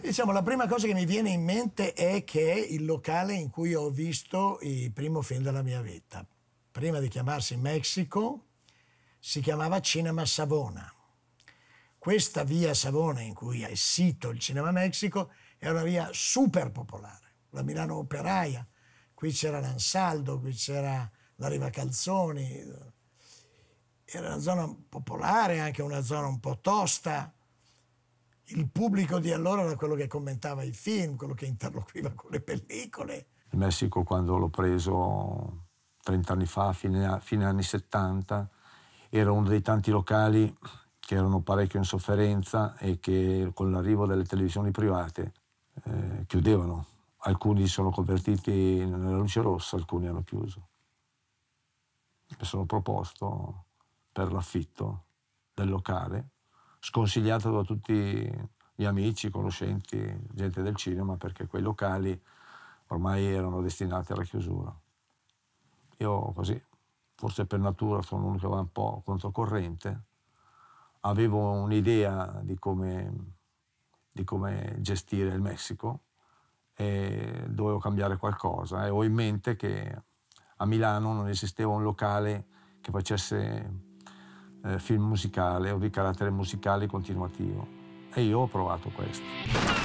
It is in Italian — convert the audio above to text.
Diciamo, la prima cosa che mi viene in mente è che è il locale in cui ho visto il primo film della mia vita. Prima di chiamarsi Mexico, si chiamava Cinema Savona. Questa via Savona, in cui è sito il Cinema Mexico, è una via super popolare. La Milano Operaia, qui c'era l'Ansaldo, qui c'era la Riva Calzoni. Era una zona popolare, anche una zona un po' tosta il pubblico di allora era quello che commentava i film, quello che interloquiva con le pellicole. Il Messico quando l'ho preso 30 anni fa, fine, fine anni 70, era uno dei tanti locali che erano parecchio in sofferenza e che con l'arrivo delle televisioni private eh, chiudevano. Alcuni sono convertiti nella luce rossa, alcuni hanno chiuso. Mi sono proposto per l'affitto del locale sconsigliato da tutti gli amici, conoscenti, gente del cinema, perché quei locali ormai erano destinati alla chiusura. Io così, forse per natura sono uno che va un po' controcorrente, avevo un'idea di come, di come gestire il Messico e dovevo cambiare qualcosa e ho in mente che a Milano non esisteva un locale che facesse eh, film musicale o di carattere musicale continuativo. E io ho provato questo.